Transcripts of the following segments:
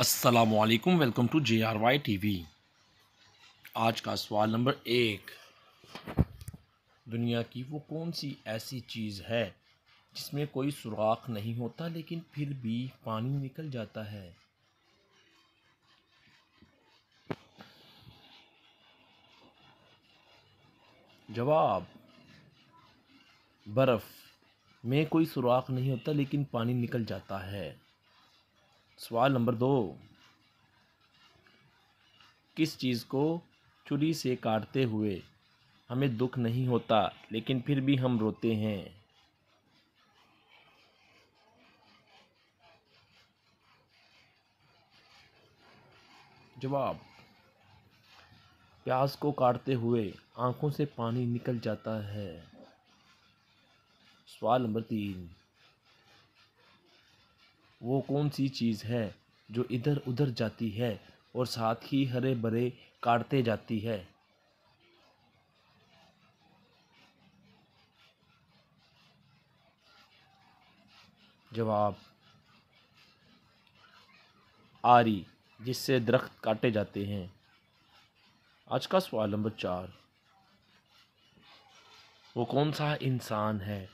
असलकम welcome to J R Y TV वी आज का सवाल नंबर एक दुनिया की वो कौन सी ऐसी चीज़ है जिसमें कोई सुराख नहीं होता लेकिन फिर भी पानी निकल जाता है जवाब बर्फ़ में कोई सुराख नहीं होता लेकिन पानी निकल जाता है सवाल नंबर दो किस चीज़ को छुरी से काटते हुए हमें दुख नहीं होता लेकिन फिर भी हम रोते हैं जवाब प्यास को काटते हुए आंखों से पानी निकल जाता है सवाल नंबर तीन वो कौन सी चीज़ है जो इधर उधर जाती है और साथ ही हरे भरे काटते जाती है जवाब आरी जिससे दरख्त काटे जाते हैं आज का सवाल नंबर चार वो कौन सा इंसान है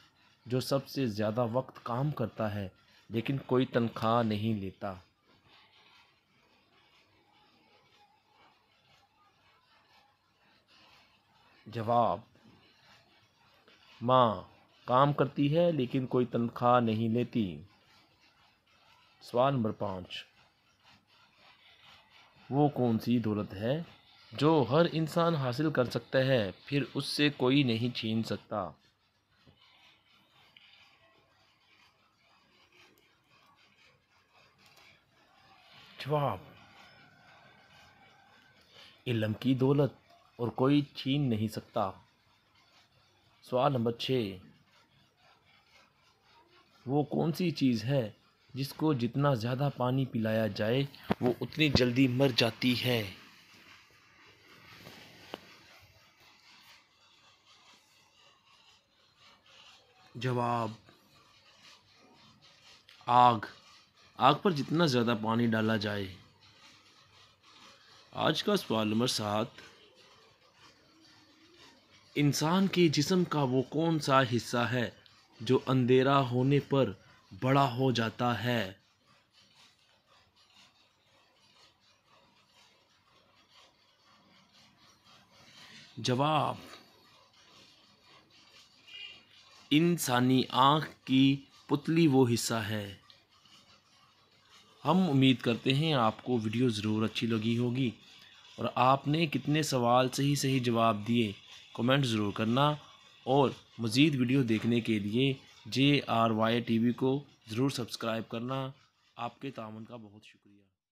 जो सबसे ज़्यादा वक्त काम करता है लेकिन कोई तनख्वाह नहीं लेता जवाब माँ काम करती है लेकिन कोई तनख्वाह नहीं लेती सवाल नंबर पाँच वो कौन सी दौलत है जो हर इंसान हासिल कर सकता है फिर उससे कोई नहीं छीन सकता जवाब इलम की दौलत और कोई छीन नहीं सकता सवाल नंबर छः वो कौन सी चीज़ है जिसको जितना ज़्यादा पानी पिलाया जाए वो उतनी जल्दी मर जाती है जवाब आग आग पर जितना ज़्यादा पानी डाला जाए आज का सवाल नंबर सात इंसान के जिसम का वो कौन सा हिस्सा है जो अंधेरा होने पर बड़ा हो जाता है जवाब इंसानी आँख की पुतली वो हिस्सा है हम उम्मीद करते हैं आपको वीडियो ज़रूर अच्छी लगी होगी और आपने कितने सवाल सही सही जवाब दिए कमेंट ज़रूर करना और मज़ीद वीडियो देखने के लिए जे आर वाई टी वी को ज़रूर सब्सक्राइब करना आपके तामन का बहुत शुक्रिया